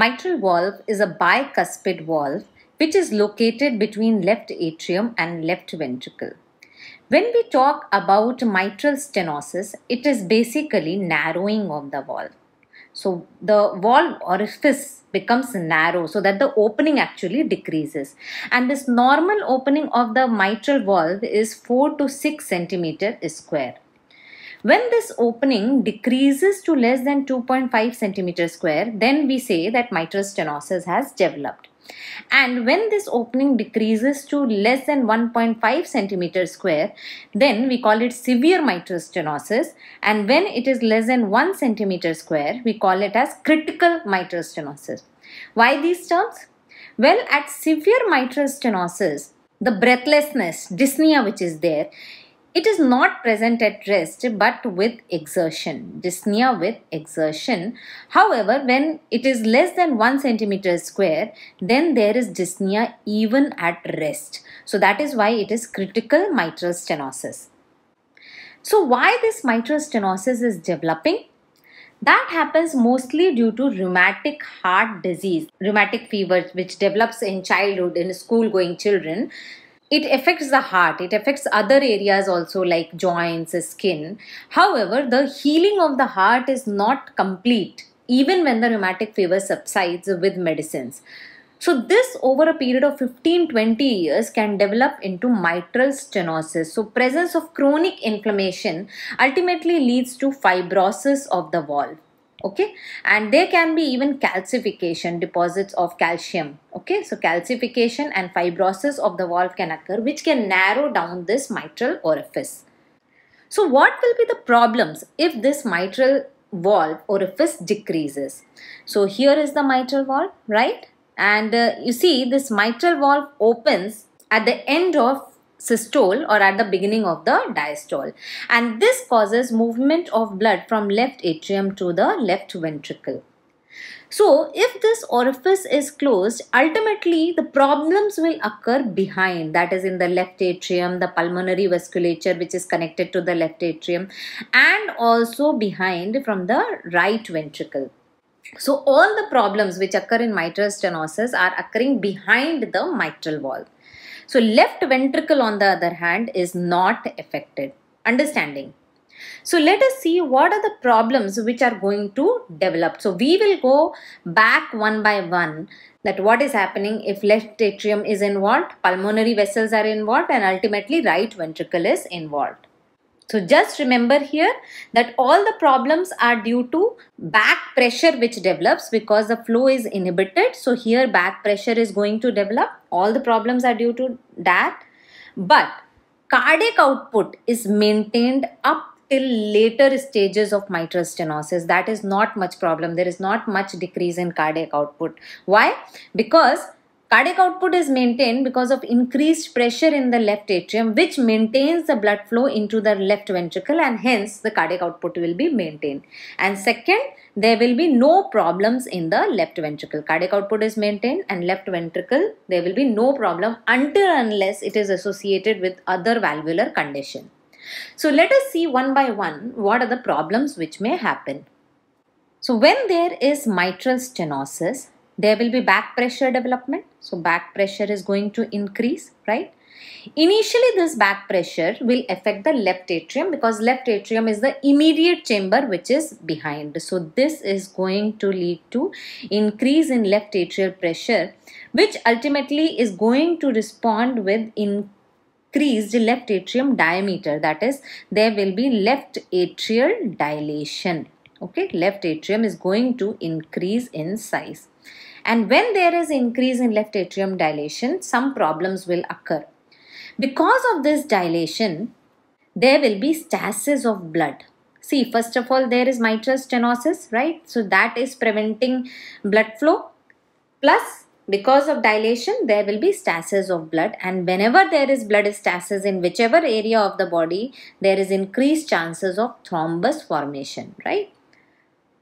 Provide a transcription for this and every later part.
Mitral valve is a bicuspid valve which is located between left atrium and left ventricle. When we talk about mitral stenosis, it is basically narrowing of the valve. So the valve orifice becomes narrow so that the opening actually decreases. And this normal opening of the mitral valve is 4 to 6 centimeter square. When this opening decreases to less than 2.5 centimeter square, then we say that mitral stenosis has developed. And when this opening decreases to less than 1.5 centimeter square, then we call it severe mitral stenosis. And when it is less than 1 centimeter square, we call it as critical mitral stenosis. Why these terms? Well, at severe mitral stenosis, the breathlessness, dyspnea which is there, it is not present at rest but with exertion, dyspnea with exertion. However, when it is less than 1 centimeter square, then there is dyspnea even at rest. So that is why it is critical mitral stenosis. So why this mitral stenosis is developing? That happens mostly due to rheumatic heart disease, rheumatic fever which develops in childhood in school going children it affects the heart it affects other areas also like joints skin however the healing of the heart is not complete even when the rheumatic fever subsides with medicines so this over a period of 15 20 years can develop into mitral stenosis so presence of chronic inflammation ultimately leads to fibrosis of the valve okay and there can be even calcification deposits of calcium okay so calcification and fibrosis of the valve can occur which can narrow down this mitral orifice so what will be the problems if this mitral valve orifice decreases so here is the mitral valve right and uh, you see this mitral valve opens at the end of systole or at the beginning of the diastole. And this causes movement of blood from left atrium to the left ventricle. So, if this orifice is closed, ultimately the problems will occur behind, that is in the left atrium, the pulmonary vasculature which is connected to the left atrium and also behind from the right ventricle. So, all the problems which occur in mitral stenosis are occurring behind the mitral valve. So left ventricle on the other hand is not affected. Understanding. So let us see what are the problems which are going to develop. So we will go back one by one that what is happening if left atrium is involved, pulmonary vessels are involved and ultimately right ventricle is involved. So just remember here that all the problems are due to back pressure which develops because the flow is inhibited. So here back pressure is going to develop. All the problems are due to that. But cardiac output is maintained up till later stages of mitral stenosis that is not much problem there is not much decrease in cardiac output why because Cardiac output is maintained because of increased pressure in the left atrium which maintains the blood flow into the left ventricle and hence the cardiac output will be maintained. And second, there will be no problems in the left ventricle. Cardiac output is maintained and left ventricle there will be no problem until unless it is associated with other valvular condition. So let us see one by one what are the problems which may happen. So when there is mitral stenosis, there will be back pressure development. So back pressure is going to increase, right? Initially, this back pressure will affect the left atrium because left atrium is the immediate chamber which is behind. So this is going to lead to increase in left atrial pressure which ultimately is going to respond with increased left atrium diameter. That is, there will be left atrial dilation. Okay, left atrium is going to increase in size. And when there is increase in left atrium dilation, some problems will occur. Because of this dilation, there will be stasis of blood. See, first of all, there is mitral stenosis, right? So that is preventing blood flow. Plus, because of dilation, there will be stasis of blood. And whenever there is blood stasis in whichever area of the body, there is increased chances of thrombus formation, right?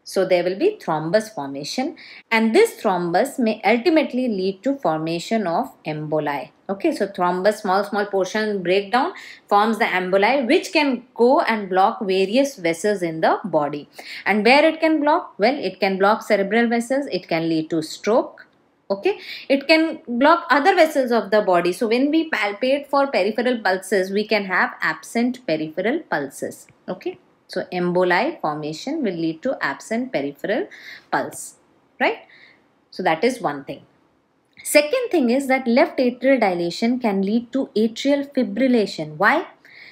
So there will be thrombus formation and this thrombus may ultimately lead to formation of emboli. Okay, so thrombus, small, small portion breakdown forms the emboli which can go and block various vessels in the body. And where it can block? Well, it can block cerebral vessels, it can lead to stroke, okay it can block other vessels of the body so when we palpate for peripheral pulses we can have absent peripheral pulses okay so emboli formation will lead to absent peripheral pulse, right? So that is one thing. Second thing is that left atrial dilation can lead to atrial fibrillation. Why?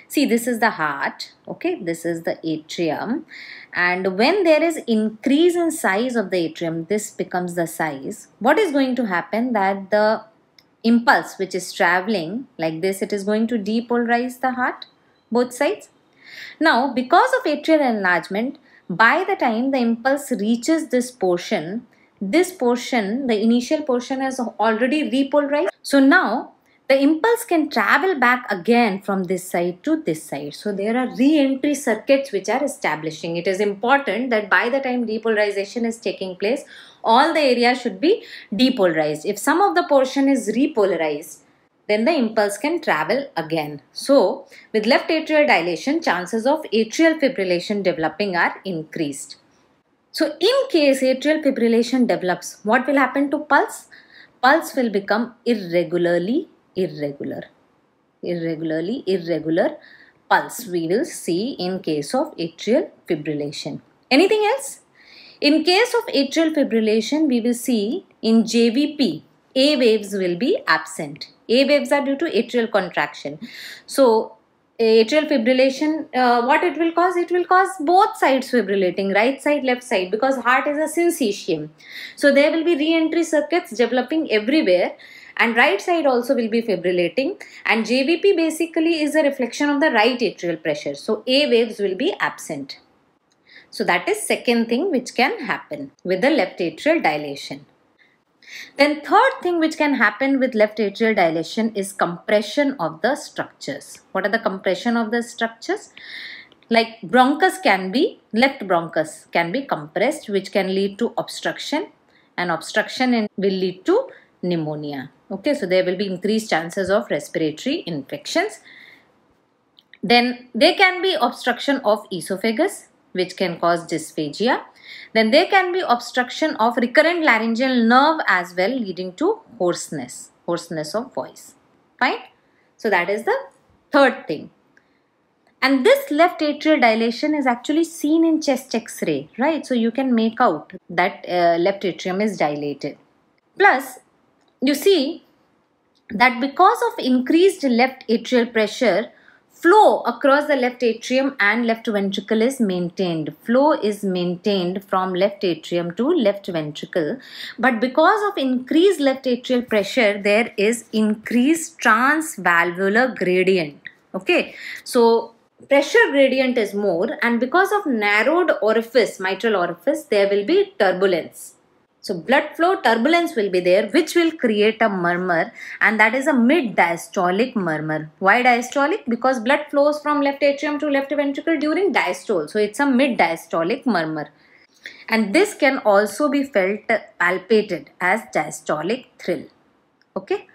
See, this is the heart, okay? This is the atrium. And when there is increase in size of the atrium, this becomes the size. What is going to happen that the impulse which is traveling like this, it is going to depolarize the heart, both sides now, because of atrial enlargement, by the time the impulse reaches this portion, this portion, the initial portion has already repolarized. So now the impulse can travel back again from this side to this side. So there are re-entry circuits which are establishing. It is important that by the time depolarization is taking place, all the area should be depolarized. If some of the portion is repolarized, then the impulse can travel again. So, with left atrial dilation, chances of atrial fibrillation developing are increased. So, in case atrial fibrillation develops, what will happen to pulse? Pulse will become irregularly irregular. Irregularly irregular pulse we will see in case of atrial fibrillation. Anything else? In case of atrial fibrillation, we will see in JVP, a waves will be absent. A waves are due to atrial contraction. So atrial fibrillation, uh, what it will cause? It will cause both sides fibrillating, right side, left side, because heart is a syncytium. So there will be re-entry circuits developing everywhere and right side also will be fibrillating and JVP basically is a reflection of the right atrial pressure. So A waves will be absent. So that is second thing which can happen with the left atrial dilation. Then third thing which can happen with left atrial dilation is compression of the structures. What are the compression of the structures? Like bronchus can be, left bronchus can be compressed which can lead to obstruction and obstruction in, will lead to pneumonia. Okay, so there will be increased chances of respiratory infections. Then there can be obstruction of esophagus which can cause dysphagia then there can be obstruction of recurrent laryngeal nerve as well leading to hoarseness, hoarseness of voice. Fine. Right? So that is the third thing. And this left atrial dilation is actually seen in chest x-ray, right? So you can make out that uh, left atrium is dilated. Plus, you see that because of increased left atrial pressure, Flow across the left atrium and left ventricle is maintained. Flow is maintained from left atrium to left ventricle. But because of increased left atrial pressure, there is increased transvalvular gradient. Okay, so pressure gradient is more and because of narrowed orifice, mitral orifice, there will be turbulence. So blood flow turbulence will be there which will create a murmur and that is a mid diastolic murmur. Why diastolic? Because blood flows from left atrium to left ventricle during diastole. So it's a mid diastolic murmur. And this can also be felt uh, palpated as diastolic thrill. Okay.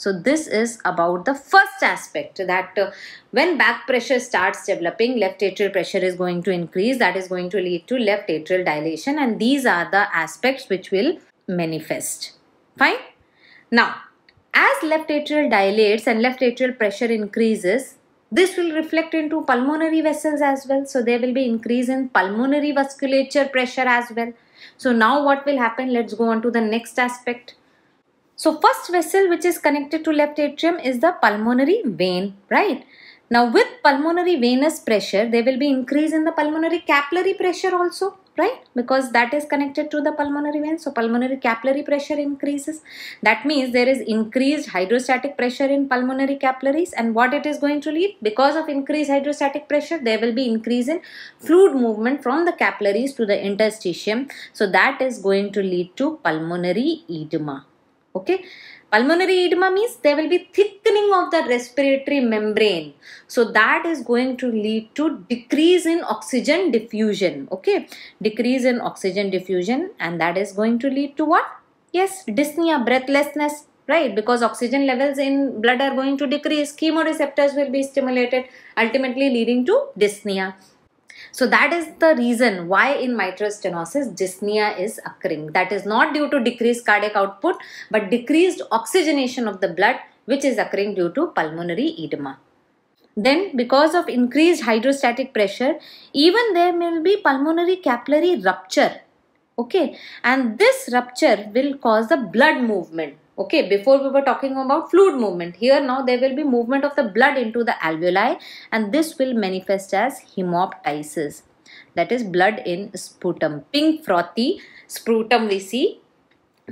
So this is about the first aspect that uh, when back pressure starts developing, left atrial pressure is going to increase. That is going to lead to left atrial dilation and these are the aspects which will manifest. Fine? Now, as left atrial dilates and left atrial pressure increases, this will reflect into pulmonary vessels as well. So there will be increase in pulmonary vasculature pressure as well. So now what will happen? Let's go on to the next aspect. So first vessel which is connected to left atrium is the pulmonary vein, right? Now with pulmonary venous pressure, there will be increase in the pulmonary capillary pressure also, right? Because that is connected to the pulmonary vein. So pulmonary capillary pressure increases. That means there is increased hydrostatic pressure in pulmonary capillaries and what it is going to lead? Because of increased hydrostatic pressure, there will be increase in fluid movement from the capillaries to the interstitium. So that is going to lead to pulmonary edema, okay pulmonary edema means there will be thickening of the respiratory membrane so that is going to lead to decrease in oxygen diffusion okay decrease in oxygen diffusion and that is going to lead to what yes dyspnea breathlessness right because oxygen levels in blood are going to decrease chemoreceptors will be stimulated ultimately leading to dyspnea so that is the reason why in mitral stenosis dyspnea is occurring. That is not due to decreased cardiac output but decreased oxygenation of the blood which is occurring due to pulmonary edema. Then because of increased hydrostatic pressure even there may be pulmonary capillary rupture okay and this rupture will cause the blood movement okay before we were talking about fluid movement here now there will be movement of the blood into the alveoli and this will manifest as hemoptysis that is blood in sputum pink frothy sputum we see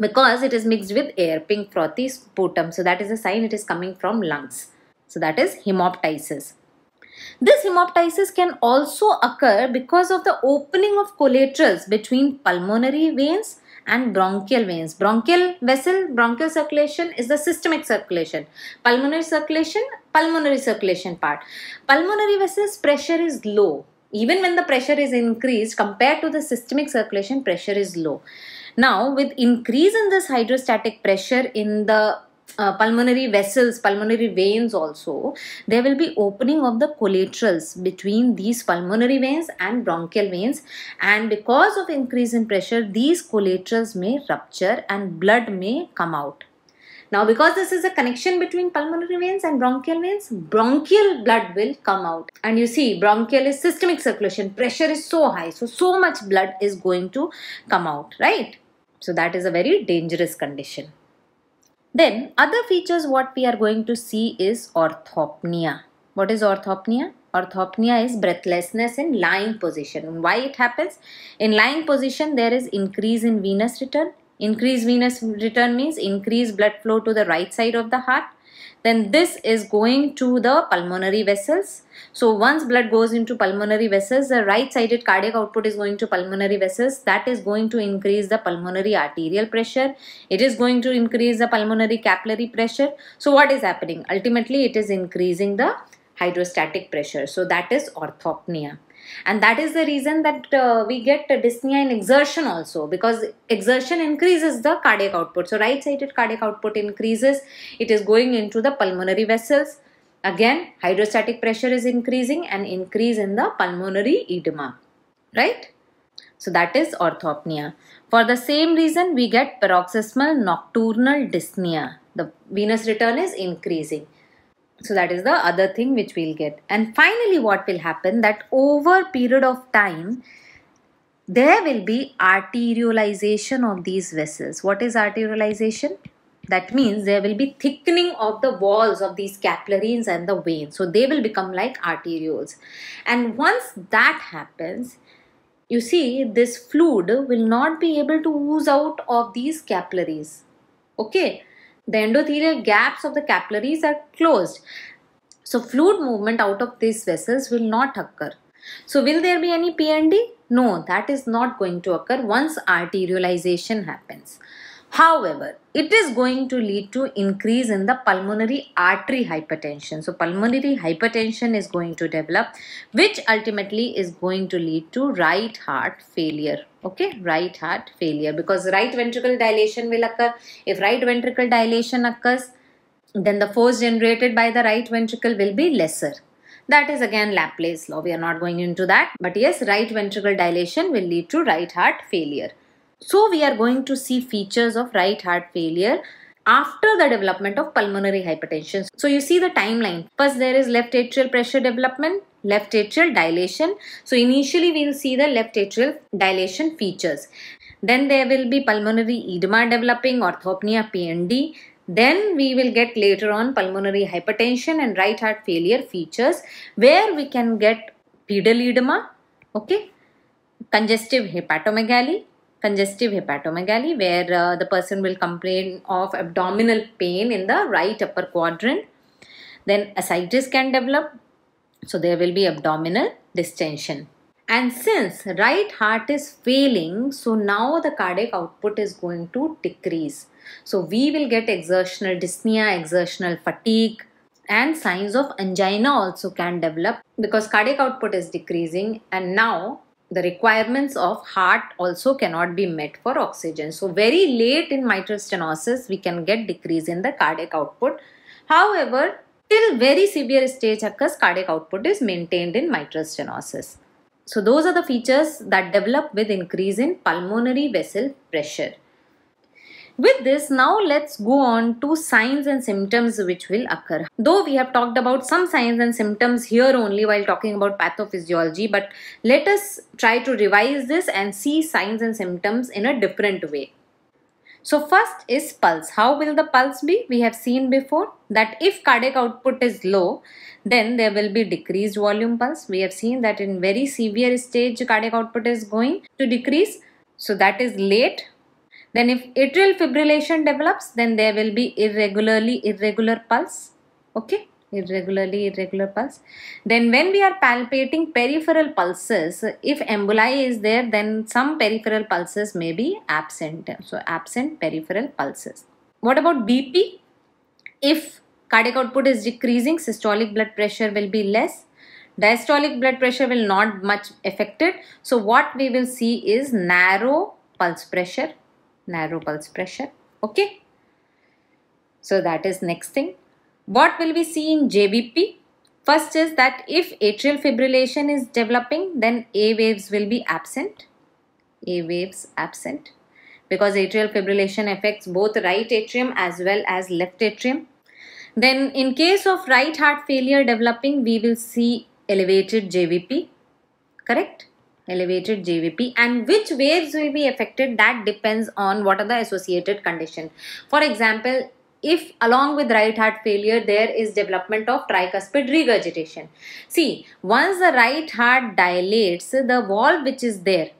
because it is mixed with air pink frothy sputum so that is a sign it is coming from lungs so that is hemoptysis this hemoptysis can also occur because of the opening of collaterals between pulmonary veins and bronchial veins. Bronchial vessel, bronchial circulation is the systemic circulation. Pulmonary circulation, pulmonary circulation part. Pulmonary vessels pressure is low. Even when the pressure is increased compared to the systemic circulation pressure is low. Now with increase in this hydrostatic pressure in the uh, pulmonary vessels, pulmonary veins also, there will be opening of the collaterals between these pulmonary veins and bronchial veins and because of increase in pressure, these collaterals may rupture and blood may come out. Now because this is a connection between pulmonary veins and bronchial veins, bronchial blood will come out. And you see bronchial is systemic circulation, pressure is so high, so so much blood is going to come out, right? So that is a very dangerous condition. Then other features what we are going to see is orthopnea. What is orthopnea? Orthopnea is breathlessness in lying position. Why it happens? In lying position there is increase in venous return. Increased venous return means increased blood flow to the right side of the heart then this is going to the pulmonary vessels. So once blood goes into pulmonary vessels, the right-sided cardiac output is going to pulmonary vessels. That is going to increase the pulmonary arterial pressure. It is going to increase the pulmonary capillary pressure. So what is happening? Ultimately, it is increasing the hydrostatic pressure. So that is orthopnea and that is the reason that uh, we get dyspnea in exertion also because exertion increases the cardiac output so right sided cardiac output increases it is going into the pulmonary vessels again hydrostatic pressure is increasing and increase in the pulmonary edema right so that is orthopnea for the same reason we get paroxysmal nocturnal dyspnea the venous return is increasing so that is the other thing which we'll get and finally what will happen that over period of time there will be arteriolization of these vessels what is arteriolization that means there will be thickening of the walls of these capillaries and the veins so they will become like arterioles and once that happens you see this fluid will not be able to ooze out of these capillaries okay the endothelial gaps of the capillaries are closed. So fluid movement out of these vessels will not occur. So will there be any PND? No, that is not going to occur once arterialization happens. However, it is going to lead to increase in the pulmonary artery hypertension. So pulmonary hypertension is going to develop which ultimately is going to lead to right heart failure. Okay, right heart failure because right ventricle dilation will occur. If right ventricle dilation occurs, then the force generated by the right ventricle will be lesser. That is again Laplace law. We are not going into that. But yes, right ventricle dilation will lead to right heart failure. So we are going to see features of right heart failure after the development of pulmonary hypertension. So you see the timeline. First there is left atrial pressure development, left atrial dilation. So initially we will see the left atrial dilation features. Then there will be pulmonary edema developing, orthopnea PND. Then we will get later on pulmonary hypertension and right heart failure features where we can get pedal edema, okay, congestive hepatomegaly, congestive hepatomegaly where uh, the person will complain of abdominal pain in the right upper quadrant. Then ascites can develop. So there will be abdominal distension. And since right heart is failing, so now the cardiac output is going to decrease. So we will get exertional dyspnea, exertional fatigue and signs of angina also can develop because cardiac output is decreasing and now the requirements of heart also cannot be met for oxygen. So very late in mitral stenosis, we can get decrease in the cardiac output. However, till very severe stage occurs, cardiac output is maintained in mitral stenosis. So those are the features that develop with increase in pulmonary vessel pressure. With this, now let's go on to signs and symptoms which will occur. Though we have talked about some signs and symptoms here only while talking about pathophysiology, but let us try to revise this and see signs and symptoms in a different way. So first is pulse. How will the pulse be? We have seen before that if cardiac output is low, then there will be decreased volume pulse. We have seen that in very severe stage cardiac output is going to decrease. So that is late then if atrial fibrillation develops, then there will be irregularly irregular pulse. Okay, irregularly irregular pulse. Then when we are palpating peripheral pulses, if emboli is there, then some peripheral pulses may be absent. So absent peripheral pulses. What about BP? If cardiac output is decreasing, systolic blood pressure will be less diastolic blood pressure will not much affected so what we will see is narrow pulse pressure narrow pulse pressure okay so that is next thing what will we see in JVP first is that if atrial fibrillation is developing then A waves will be absent A waves absent because atrial fibrillation affects both right atrium as well as left atrium then in case of right heart failure developing we will see elevated JVP correct elevated JVP and which waves will be affected that depends on what are the associated condition. For example, if along with right heart failure there is development of tricuspid regurgitation. See, once the right heart dilates, the wall which is there,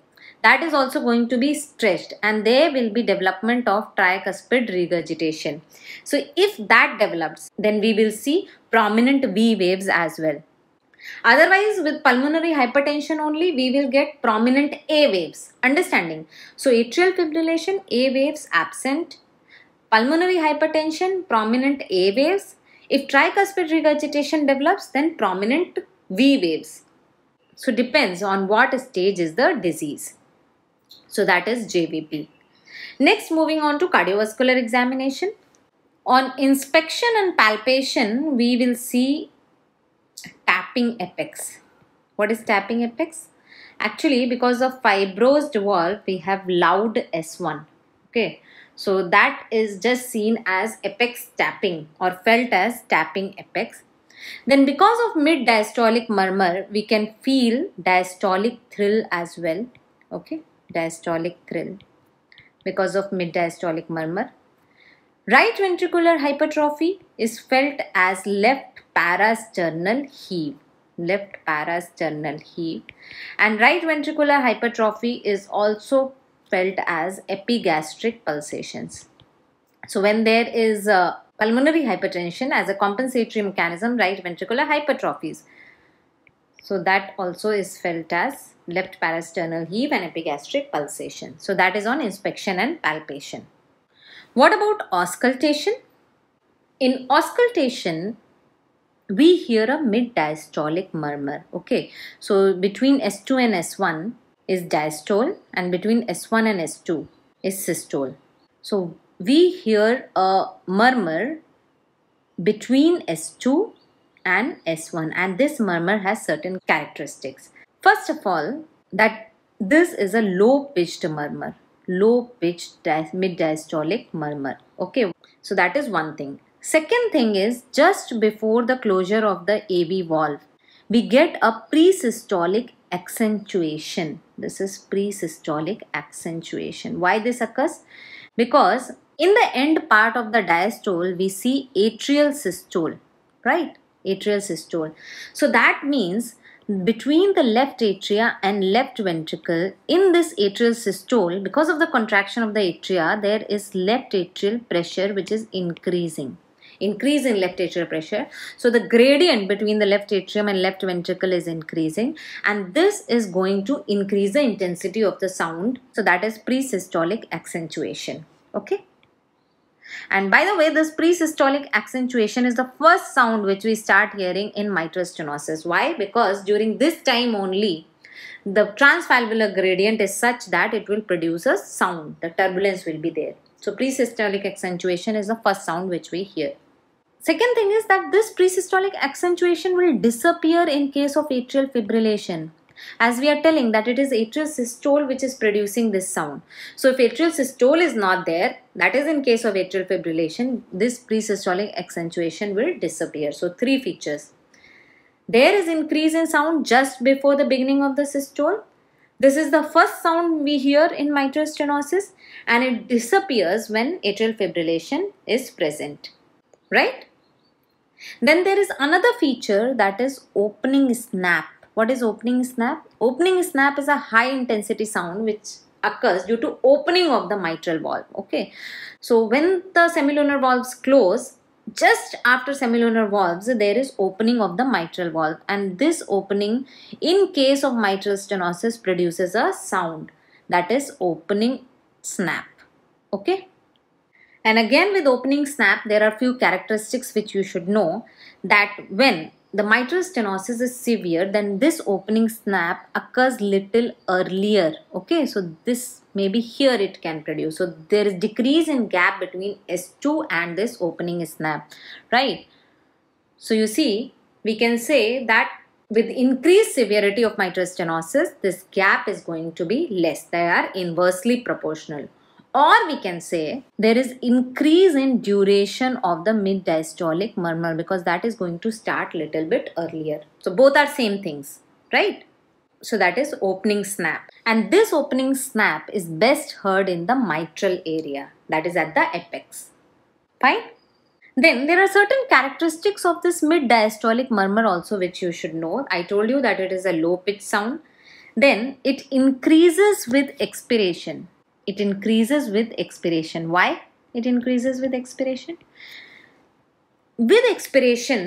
that is also going to be stretched and there will be development of tricuspid regurgitation. So if that develops, then we will see prominent V waves as well. Otherwise, with pulmonary hypertension only, we will get prominent A waves. Understanding? So, atrial fibrillation, A waves absent. Pulmonary hypertension, prominent A waves. If tricuspid regurgitation develops, then prominent V waves. So, depends on what stage is the disease. So, that is JVP. Next, moving on to cardiovascular examination. On inspection and palpation, we will see tapping apex. What is tapping apex? Actually, because of fibrosed wall, we have loud S1. Okay, so that is just seen as apex tapping or felt as tapping apex. Then because of mid-diastolic murmur, we can feel diastolic thrill as well. Okay, diastolic thrill because of mid-diastolic murmur. Right ventricular hypertrophy is felt as left parasternal heave left parasternal heave and right ventricular hypertrophy is also felt as epigastric pulsations so when there is pulmonary hypertension as a compensatory mechanism right ventricular hypertrophies so that also is felt as left parasternal heave and epigastric pulsation so that is on inspection and palpation what about auscultation in auscultation we hear a mid-diastolic murmur. Okay, so between S2 and S1 is diastole and between S1 and S2 is systole. So we hear a murmur between S2 and S1 and this murmur has certain characteristics. First of all, that this is a low pitched murmur, low pitched mid diastolic murmur. Okay, so that is one thing. Second thing is just before the closure of the AV valve, we get a pre-systolic accentuation. This is pre-systolic accentuation. Why this occurs? Because in the end part of the diastole, we see atrial systole, right? Atrial systole. So that means between the left atria and left ventricle in this atrial systole because of the contraction of the atria there is left atrial pressure which is increasing increase in left atrial pressure. So the gradient between the left atrium and left ventricle is increasing and this is going to increase the intensity of the sound. So that is pre-systolic accentuation. Okay. And by the way, this pre-systolic accentuation is the first sound which we start hearing in mitral stenosis. Why? Because during this time only, the transvalvular gradient is such that it will produce a sound. The turbulence will be there. So, pre-systolic accentuation is the first sound which we hear. Second thing is that this presystolic accentuation will disappear in case of atrial fibrillation as we are telling that it is atrial systole which is producing this sound. So if atrial systole is not there, that is in case of atrial fibrillation, this presystolic accentuation will disappear. So three features. There is increase in sound just before the beginning of the systole. This is the first sound we hear in mitral stenosis and it disappears when atrial fibrillation is present. Right? Then there is another feature that is opening snap. What is opening snap? Opening snap is a high intensity sound which occurs due to opening of the mitral valve. Okay. So when the semilunar valves close, just after semilunar valves there is opening of the mitral valve and this opening in case of mitral stenosis produces a sound that is opening snap okay and again with opening snap, there are few characteristics which you should know that when the mitral stenosis is severe, then this opening snap occurs little earlier. Okay, so this maybe here it can produce. So there is decrease in gap between S2 and this opening snap, right? So you see, we can say that with increased severity of mitral stenosis, this gap is going to be less. They are inversely proportional or we can say there is increase in duration of the mid diastolic murmur because that is going to start little bit earlier so both are same things right so that is opening snap and this opening snap is best heard in the mitral area that is at the apex fine then there are certain characteristics of this mid diastolic murmur also which you should know i told you that it is a low pitch sound then it increases with expiration it increases with expiration why it increases with expiration with expiration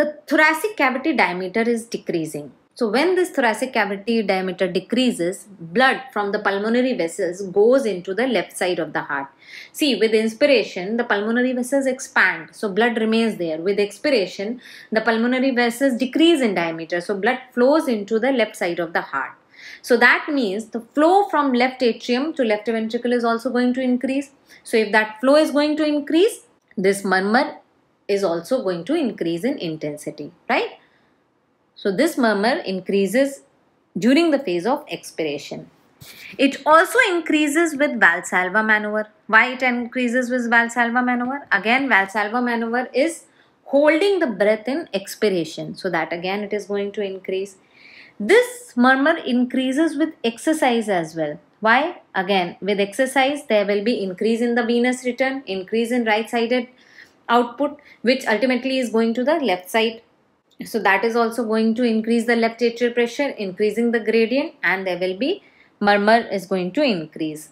the thoracic cavity diameter is decreasing so when this thoracic cavity diameter decreases, blood from the pulmonary vessels goes into the left side of the heart. See, with inspiration, the pulmonary vessels expand, so blood remains there. With expiration, the pulmonary vessels decrease in diameter, so blood flows into the left side of the heart. So that means the flow from left atrium to left ventricle is also going to increase. So if that flow is going to increase, this murmur is also going to increase in intensity, right? So this murmur increases during the phase of expiration. It also increases with Valsalva maneuver. Why it increases with Valsalva maneuver? Again, Valsalva maneuver is holding the breath in expiration. So that again it is going to increase. This murmur increases with exercise as well. Why? Again, with exercise, there will be increase in the venous return, increase in right-sided output, which ultimately is going to the left side. So that is also going to increase the left atrial pressure, increasing the gradient and there will be murmur is going to increase.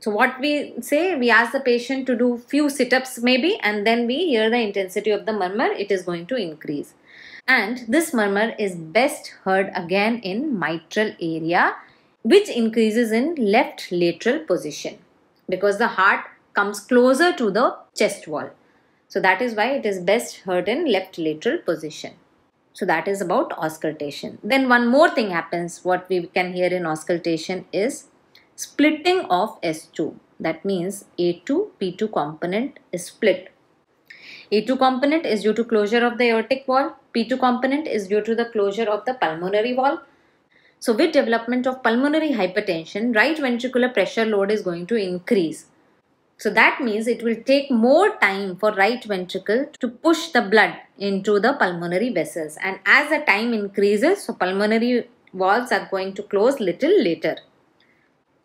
So what we say, we ask the patient to do few sit-ups maybe and then we hear the intensity of the murmur, it is going to increase and this murmur is best heard again in mitral area which increases in left lateral position because the heart comes closer to the chest wall. So that is why it is best heard in left lateral position. So that is about auscultation. Then one more thing happens what we can hear in auscultation is splitting of S2. That means A2, P2 component is split. A2 component is due to closure of the aortic wall P2 component is due to the closure of the pulmonary valve. So with development of pulmonary hypertension, right ventricular pressure load is going to increase. So that means it will take more time for right ventricle to push the blood into the pulmonary vessels. And as the time increases, so pulmonary valves are going to close little later.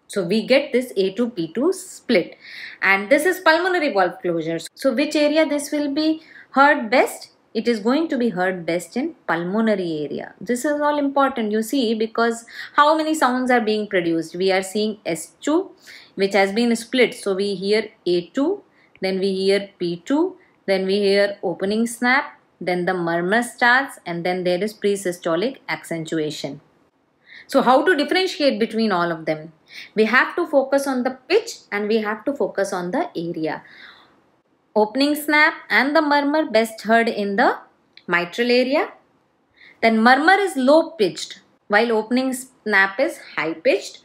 So we get this A2P2 split. And this is pulmonary valve closure. So which area this will be heard best? it is going to be heard best in pulmonary area this is all important you see because how many sounds are being produced we are seeing s2 which has been split so we hear a2 then we hear p2 then we hear opening snap then the murmur starts and then there is pre-systolic accentuation so how to differentiate between all of them we have to focus on the pitch and we have to focus on the area opening snap and the murmur best heard in the mitral area. Then murmur is low pitched while opening snap is high pitched.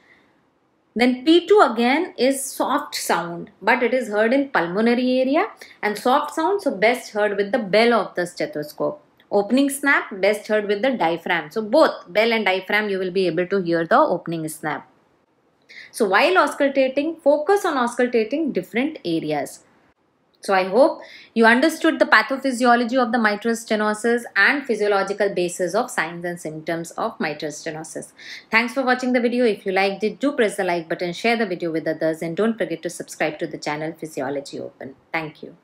Then P2 again is soft sound but it is heard in pulmonary area and soft sound so best heard with the bell of the stethoscope. Opening snap best heard with the diaphragm. So both bell and diaphragm you will be able to hear the opening snap. So while auscultating focus on auscultating different areas. So I hope you understood the pathophysiology of the mitral stenosis and physiological basis of signs and symptoms of mitral stenosis. Thanks for watching the video. If you liked it, do press the like button, share the video with others and don't forget to subscribe to the channel Physiology Open. Thank you.